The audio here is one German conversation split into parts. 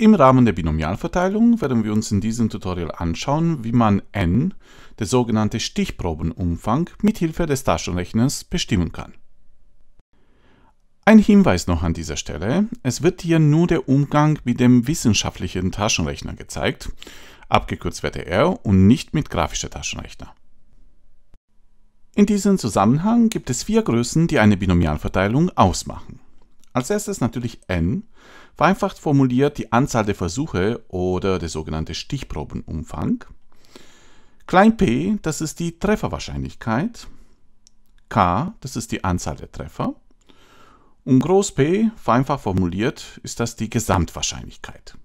Im Rahmen der Binomialverteilung werden wir uns in diesem Tutorial anschauen, wie man n, der sogenannte Stichprobenumfang, mithilfe des Taschenrechners bestimmen kann. Ein Hinweis noch an dieser Stelle, es wird hier nur der Umgang mit dem wissenschaftlichen Taschenrechner gezeigt, abgekürzt wird er, und nicht mit grafischer Taschenrechner. In diesem Zusammenhang gibt es vier Größen, die eine Binomialverteilung ausmachen. Als erstes natürlich n, vereinfacht formuliert die Anzahl der Versuche oder der sogenannte Stichprobenumfang. Klein p, das ist die Trefferwahrscheinlichkeit. k, das ist die Anzahl der Treffer. Und groß p, vereinfacht formuliert, ist das die Gesamtwahrscheinlichkeit.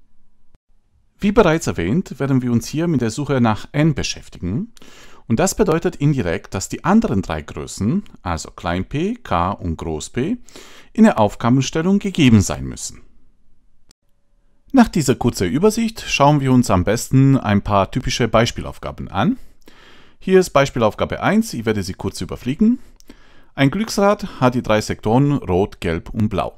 Wie bereits erwähnt, werden wir uns hier mit der Suche nach n beschäftigen und das bedeutet indirekt, dass die anderen drei Größen, also klein p, k und groß p, in der Aufgabenstellung gegeben sein müssen. Nach dieser kurzen Übersicht schauen wir uns am besten ein paar typische Beispielaufgaben an. Hier ist Beispielaufgabe 1, ich werde sie kurz überfliegen. Ein Glücksrad hat die drei Sektoren Rot, Gelb und Blau.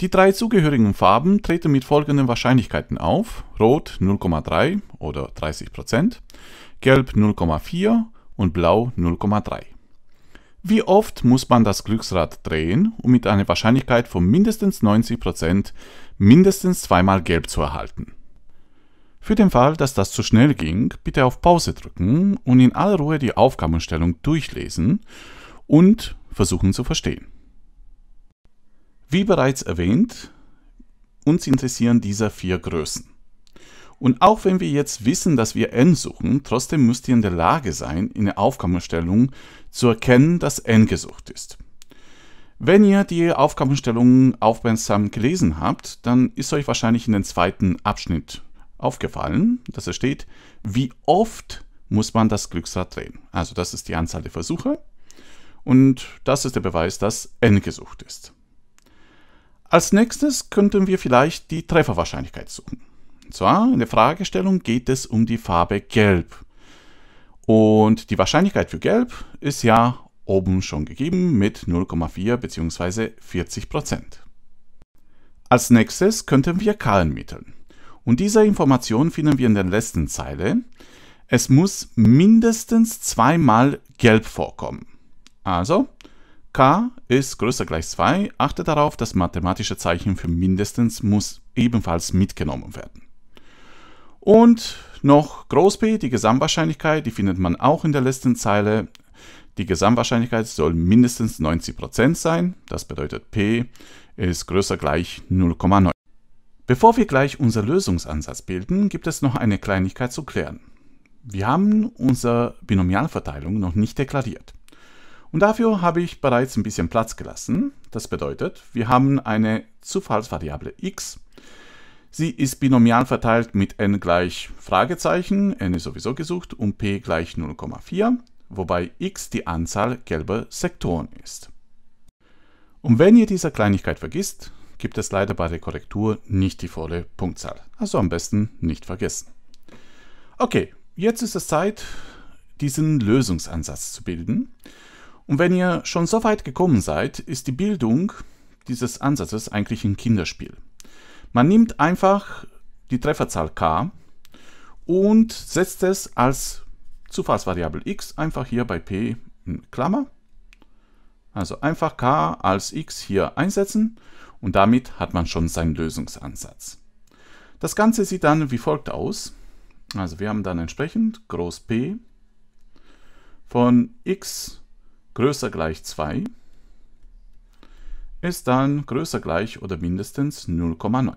Die drei zugehörigen Farben treten mit folgenden Wahrscheinlichkeiten auf. Rot 0,3 oder 30%, Prozent, gelb 0,4 und blau 0,3. Wie oft muss man das Glücksrad drehen, um mit einer Wahrscheinlichkeit von mindestens 90% mindestens zweimal gelb zu erhalten? Für den Fall, dass das zu schnell ging, bitte auf Pause drücken und in aller Ruhe die Aufgabenstellung durchlesen und versuchen zu verstehen. Wie bereits erwähnt, uns interessieren diese vier Größen. Und auch wenn wir jetzt wissen, dass wir n suchen, trotzdem müsst ihr in der Lage sein, in der Aufgabenstellung zu erkennen, dass n gesucht ist. Wenn ihr die Aufgabenstellung aufmerksam gelesen habt, dann ist euch wahrscheinlich in den zweiten Abschnitt aufgefallen, dass es steht, wie oft muss man das Glücksrad drehen. Also das ist die Anzahl der Versuche und das ist der Beweis, dass n gesucht ist. Als nächstes könnten wir vielleicht die Trefferwahrscheinlichkeit suchen. Und zwar in der Fragestellung geht es um die Farbe Gelb. Und die Wahrscheinlichkeit für Gelb ist ja oben schon gegeben mit 0,4 bzw. 40 Prozent. Als nächstes könnten wir K ermitteln. Und diese Information finden wir in der letzten Zeile. Es muss mindestens zweimal gelb vorkommen. Also k ist größer gleich 2. Achte darauf, das mathematische Zeichen für mindestens muss ebenfalls mitgenommen werden. Und noch Groß P, die Gesamtwahrscheinlichkeit, die findet man auch in der letzten Zeile. Die Gesamtwahrscheinlichkeit soll mindestens 90% sein. Das bedeutet P ist größer gleich 0,9. Bevor wir gleich unser Lösungsansatz bilden, gibt es noch eine Kleinigkeit zu klären. Wir haben unsere Binomialverteilung noch nicht deklariert. Und dafür habe ich bereits ein bisschen Platz gelassen. Das bedeutet, wir haben eine Zufallsvariable x Sie ist binomial verteilt mit n gleich Fragezeichen, n ist sowieso gesucht, und p gleich 0,4, wobei x die Anzahl gelber Sektoren ist. Und wenn ihr diese Kleinigkeit vergisst, gibt es leider bei der Korrektur nicht die volle Punktzahl. Also am besten nicht vergessen. Okay, jetzt ist es Zeit, diesen Lösungsansatz zu bilden. Und wenn ihr schon so weit gekommen seid, ist die Bildung dieses Ansatzes eigentlich ein Kinderspiel. Man nimmt einfach die Trefferzahl k und setzt es als Zufallsvariable x einfach hier bei p in Klammer. Also einfach k als x hier einsetzen und damit hat man schon seinen Lösungsansatz. Das Ganze sieht dann wie folgt aus. Also wir haben dann entsprechend groß p von x größer gleich 2 ist dann größer gleich oder mindestens 0,9.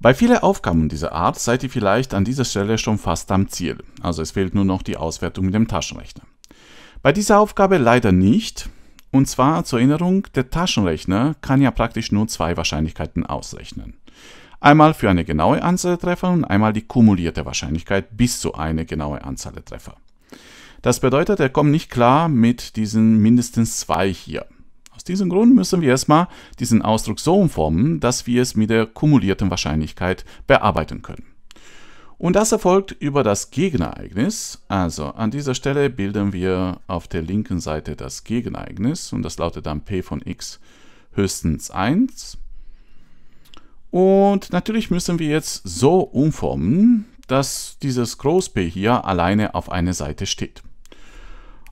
Bei vielen Aufgaben dieser Art seid ihr vielleicht an dieser Stelle schon fast am Ziel, also es fehlt nur noch die Auswertung mit dem Taschenrechner. Bei dieser Aufgabe leider nicht, und zwar zur Erinnerung, der Taschenrechner kann ja praktisch nur zwei Wahrscheinlichkeiten ausrechnen. Einmal für eine genaue Anzahl der Treffer und einmal die kumulierte Wahrscheinlichkeit bis zu eine genaue Anzahl der Treffer. Das bedeutet, er kommt nicht klar mit diesen mindestens zwei hier. Aus diesem Grund müssen wir erstmal diesen Ausdruck so umformen, dass wir es mit der kumulierten Wahrscheinlichkeit bearbeiten können. Und das erfolgt über das Gegenereignis. Also an dieser Stelle bilden wir auf der linken Seite das Gegenereignis und das lautet dann p von x höchstens 1. Und natürlich müssen wir jetzt so umformen, dass dieses Groß-P hier alleine auf einer Seite steht.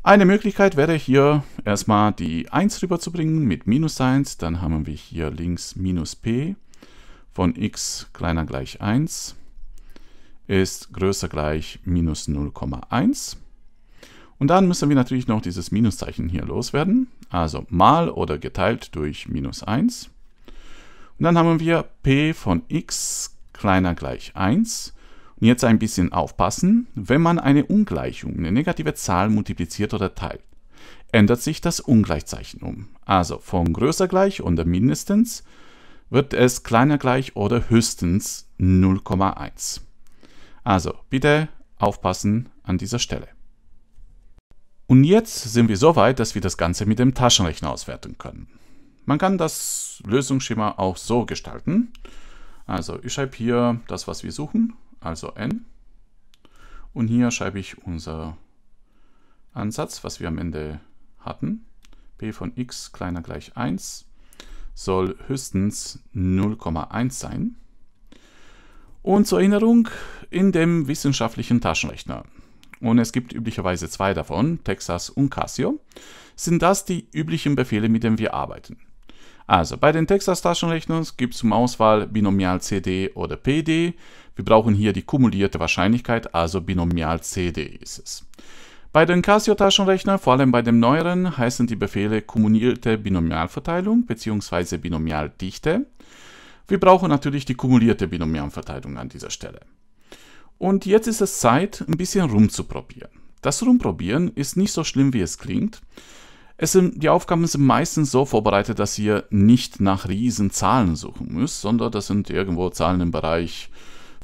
Eine Möglichkeit wäre hier erstmal die 1 rüberzubringen mit minus 1, dann haben wir hier links minus p von x kleiner gleich 1 ist größer gleich minus 0,1. Und dann müssen wir natürlich noch dieses Minuszeichen hier loswerden, also mal oder geteilt durch minus 1. Und dann haben wir p von x kleiner gleich 1 und jetzt ein bisschen aufpassen, wenn man eine Ungleichung, eine negative Zahl multipliziert oder teilt, ändert sich das Ungleichzeichen um. Also von größer gleich oder mindestens wird es kleiner gleich oder höchstens 0,1. Also bitte aufpassen an dieser Stelle. Und jetzt sind wir so weit, dass wir das Ganze mit dem Taschenrechner auswerten können. Man kann das Lösungsschema auch so gestalten. Also ich schreibe hier das, was wir suchen, also n. Und hier schreibe ich unser Ansatz, was wir am Ende hatten. p von x kleiner gleich 1 soll höchstens 0,1 sein. Und zur Erinnerung, in dem wissenschaftlichen Taschenrechner, und es gibt üblicherweise zwei davon, Texas und Casio, sind das die üblichen Befehle, mit denen wir arbeiten. Also bei den Texas Taschenrechnern gibt es zum Auswahl Binomial CD oder PD. Wir brauchen hier die kumulierte Wahrscheinlichkeit, also Binomial CD ist es. Bei den Casio-Taschenrechnern, vor allem bei dem neueren, heißen die Befehle kumulierte Binomialverteilung bzw. Binomialdichte. Wir brauchen natürlich die kumulierte Binomialverteilung an dieser Stelle. Und jetzt ist es Zeit, ein bisschen rumzuprobieren. Das Rumprobieren ist nicht so schlimm, wie es klingt. Es sind, die Aufgaben sind meistens so vorbereitet, dass ihr nicht nach Riesenzahlen suchen müsst, sondern das sind irgendwo Zahlen im Bereich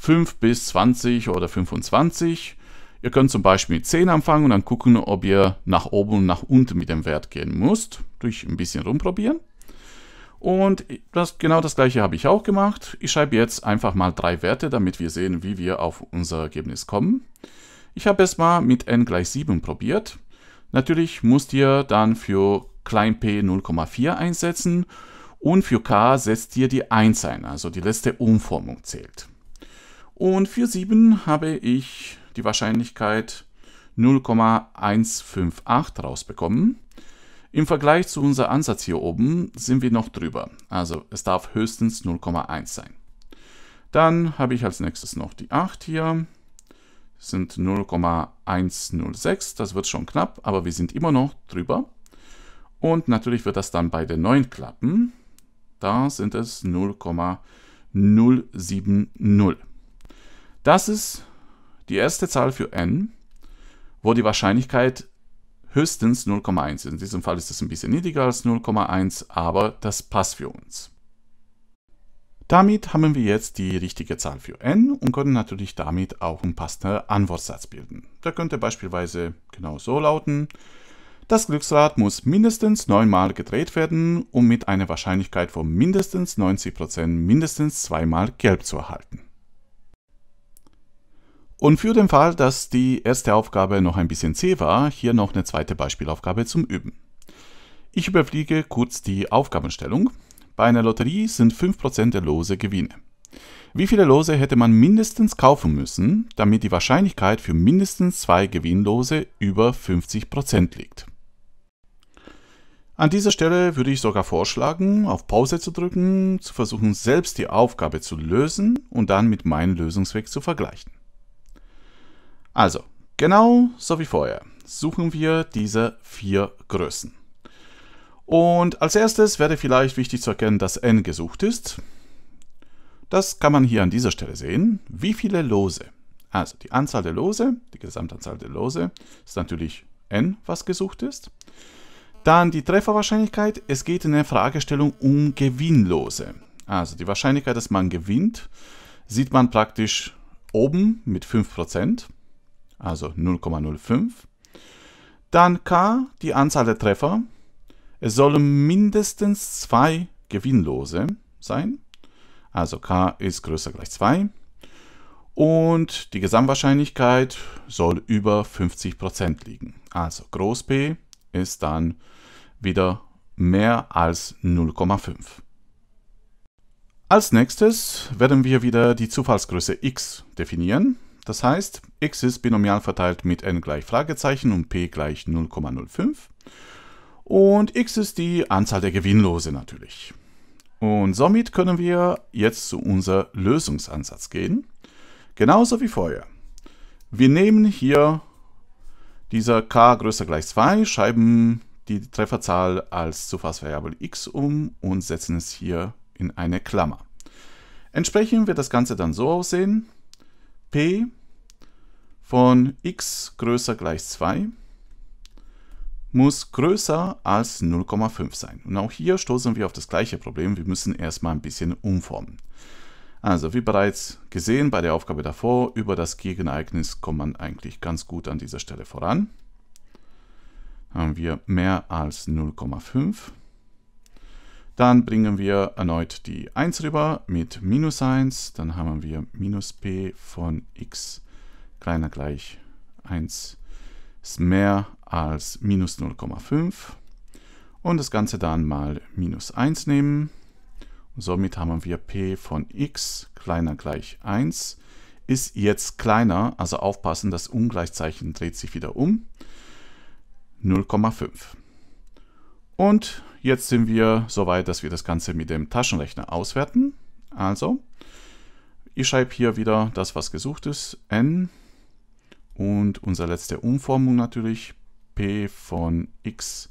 5 bis 20 oder 25. Ihr könnt zum Beispiel mit 10 anfangen und dann gucken, ob ihr nach oben und nach unten mit dem Wert gehen müsst, durch ein bisschen rumprobieren. Und das, genau das gleiche habe ich auch gemacht. Ich schreibe jetzt einfach mal drei Werte, damit wir sehen, wie wir auf unser Ergebnis kommen. Ich habe erstmal mit n gleich 7 probiert. Natürlich musst ihr dann für klein p 0,4 einsetzen und für k setzt ihr die 1 ein, also die letzte Umformung zählt. Und für 7 habe ich die Wahrscheinlichkeit 0,158 rausbekommen. Im Vergleich zu unserem Ansatz hier oben sind wir noch drüber, also es darf höchstens 0,1 sein. Dann habe ich als nächstes noch die 8 hier sind 0,106. Das wird schon knapp, aber wir sind immer noch drüber. Und natürlich wird das dann bei den neuen klappen. Da sind es 0,070. Das ist die erste Zahl für n, wo die Wahrscheinlichkeit höchstens 0,1 ist. In diesem Fall ist es ein bisschen niedriger als 0,1, aber das passt für uns. Damit haben wir jetzt die richtige Zahl für n und können natürlich damit auch einen passenden Antwortsatz bilden. Der könnte beispielsweise genau so lauten. Das Glücksrad muss mindestens neunmal gedreht werden, um mit einer Wahrscheinlichkeit von mindestens 90% mindestens zweimal gelb zu erhalten. Und für den Fall, dass die erste Aufgabe noch ein bisschen zäh war, hier noch eine zweite Beispielaufgabe zum Üben. Ich überfliege kurz die Aufgabenstellung. Bei einer Lotterie sind 5% der Lose Gewinne. Wie viele Lose hätte man mindestens kaufen müssen, damit die Wahrscheinlichkeit für mindestens zwei Gewinnlose über 50% liegt? An dieser Stelle würde ich sogar vorschlagen, auf Pause zu drücken, zu versuchen, selbst die Aufgabe zu lösen und dann mit meinem Lösungsweg zu vergleichen. Also, genau so wie vorher, suchen wir diese vier Größen. Und als erstes wäre vielleicht wichtig zu erkennen, dass n gesucht ist. Das kann man hier an dieser Stelle sehen. Wie viele Lose? Also die Anzahl der Lose, die Gesamtanzahl der Lose, ist natürlich n, was gesucht ist. Dann die Trefferwahrscheinlichkeit. Es geht in der Fragestellung um Gewinnlose. Also die Wahrscheinlichkeit, dass man gewinnt, sieht man praktisch oben mit 5%, also 0,05. Dann k, die Anzahl der Treffer, es sollen mindestens zwei Gewinnlose sein. Also k ist größer gleich 2. Und die Gesamtwahrscheinlichkeit soll über 50% liegen. Also groß P ist dann wieder mehr als 0,5. Als nächstes werden wir wieder die Zufallsgröße x definieren. Das heißt, x ist binomial verteilt mit n gleich Fragezeichen und p gleich 0,05 und x ist die Anzahl der Gewinnlose natürlich. Und somit können wir jetzt zu unser Lösungsansatz gehen. Genauso wie vorher. Wir nehmen hier dieser k größer gleich 2, schreiben die Trefferzahl als Zufallsvariable x um und setzen es hier in eine Klammer. Entsprechend wird das Ganze dann so aussehen. p von x größer gleich 2 muss größer als 0,5 sein. Und auch hier stoßen wir auf das gleiche Problem. Wir müssen erstmal ein bisschen umformen. Also wie bereits gesehen bei der Aufgabe davor, über das Gegenereignis kommt man eigentlich ganz gut an dieser Stelle voran. Haben wir mehr als 0,5. Dann bringen wir erneut die 1 rüber mit minus 1. Dann haben wir minus p von x kleiner gleich 1 ist mehr als minus 0,5 und das Ganze dann mal minus 1 nehmen. somit haben wir p von x kleiner gleich 1 ist jetzt kleiner, also aufpassen, das Ungleichzeichen dreht sich wieder um, 0,5. Und jetzt sind wir soweit, dass wir das Ganze mit dem Taschenrechner auswerten. Also, ich schreibe hier wieder das, was gesucht ist, n und unsere letzte Umformung natürlich, p von x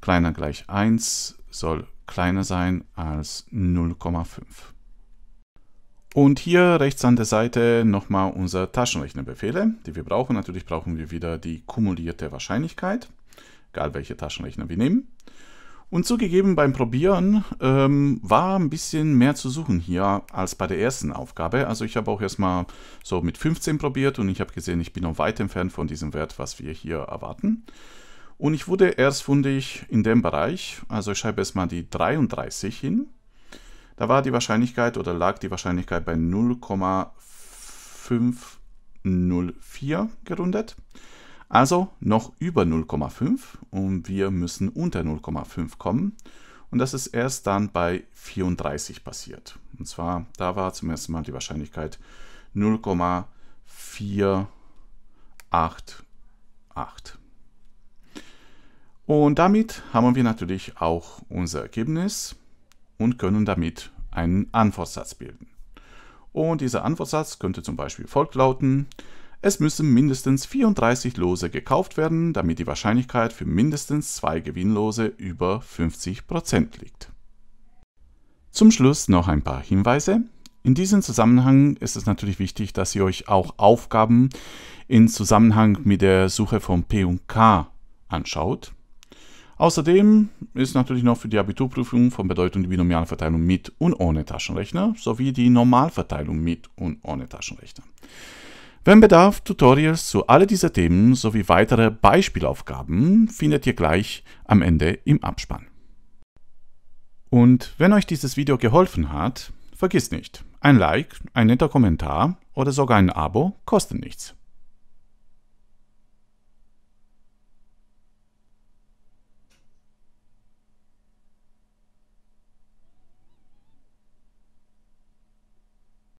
kleiner gleich 1 soll kleiner sein als 0,5. Und hier rechts an der Seite nochmal unser Taschenrechnerbefehle, die wir brauchen. Natürlich brauchen wir wieder die kumulierte Wahrscheinlichkeit, egal welche Taschenrechner wir nehmen. Und zugegeben, beim Probieren ähm, war ein bisschen mehr zu suchen hier als bei der ersten Aufgabe. Also ich habe auch erstmal so mit 15 probiert und ich habe gesehen, ich bin noch weit entfernt von diesem Wert, was wir hier erwarten. Und ich wurde erst fundig in dem Bereich, also ich schreibe erstmal die 33 hin. Da war die Wahrscheinlichkeit oder lag die Wahrscheinlichkeit bei 0,504 gerundet. Also noch über 0,5 und wir müssen unter 0,5 kommen. Und das ist erst dann bei 34 passiert. Und zwar, da war zum ersten Mal die Wahrscheinlichkeit 0,488. Und damit haben wir natürlich auch unser Ergebnis und können damit einen Antwortsatz bilden. Und dieser Antwortsatz könnte zum Beispiel folgt lauten, es müssen mindestens 34 Lose gekauft werden, damit die Wahrscheinlichkeit für mindestens zwei Gewinnlose über 50% liegt. Zum Schluss noch ein paar Hinweise. In diesem Zusammenhang ist es natürlich wichtig, dass ihr euch auch Aufgaben in Zusammenhang mit der Suche von P und K anschaut. Außerdem ist natürlich noch für die Abiturprüfung von Bedeutung die binomiale Verteilung mit und ohne Taschenrechner sowie die Normalverteilung mit und ohne Taschenrechner. Wenn Bedarf, Tutorials zu alle dieser Themen sowie weitere Beispielaufgaben findet ihr gleich am Ende im Abspann. Und wenn euch dieses Video geholfen hat, vergiss nicht, ein Like, ein netter Kommentar oder sogar ein Abo kosten nichts.